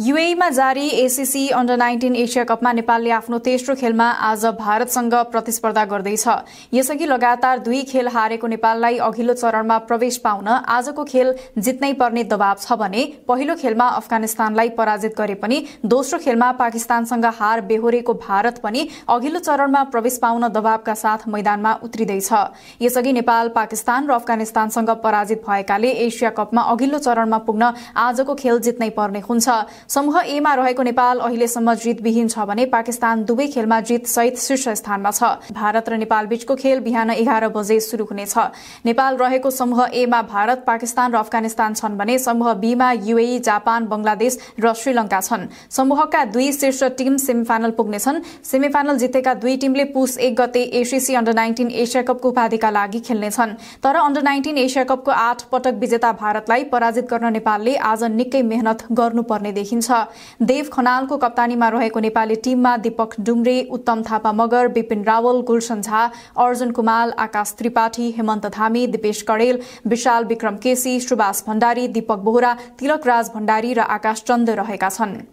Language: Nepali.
युएमा जारी एसिसी अन्डर नाइन्टिन एसिया कपमा नेपालले आफ्नो तेस्रो खेलमा आज भारतसँग प्रतिस्पर्धा गर्दैछ यसअघि लगातार दुई खेल हारेको नेपाललाई अघिल्लो चरणमा प्रवेश पाउन आजको खेल जित्नै पर्ने दबाव छ भने पहिलो खेलमा अफगानिस्तानलाई पराजित गरे पनि दोस्रो खेलमा पाकिस्तानसँग हार बेहोरेको भारत पनि अघिल्लो चरणमा प्रवेश पाउन दबावका साथ मैदानमा उत्रिँदैछ यसअघि नेपाल पाकिस्तान र अफगानिस्तानसँग पराजित भएकाले एसिया कपमा अघिल्लो चरणमा पुग्न आजको खेल जित्नै पर्ने हुन्छ समूह एमा रहेको नेपाल अहिलेसम्म जितविहीन छ भने पाकिस्तान दुवै खेलमा जित सहित शीर्ष स्थानमा छ भारत र नेपाल बीचको खेल बिहान एघार बजे शुरू हुनेछ नेपाल रहेको समूह एमा भारत पाकिस्तान र अफगानिस्तान छन् भने समूह बीमा युएई जापान बंगलादेश र श्रीलंका छन् समूहका दुई शीर्ष टिम सेमिफाइनल पुग्नेछन् सेमिफाइनल जितेका दुई टीमले पुस एक गते एसिसी अण्डर नाइन्टिन एसिया कपको उपाधिका लागि खेल्नेछन् तर अण्डर नाइन्टिन एसिया कपको आठ पटक विजेता भारतलाई पराजित गर्न नेपालले आज निकै मेहनत गर्नुपर्ने देखिन्छ देखिन्छ देव खनालको कप्तानीमा रहेको नेपाली टिममा दीपक डुम्रे उत्तम थापा मगर विपिन रावल गुलशन झा अर्जुन कुमाल आकाश त्रिपाठी हेमन्त धामी दिपेश कडेल विशाल विक्रम केसी सुभाष भण्डारी दीपक बोहरा राज भण्डारी र आकाश चन्द रहेका छन्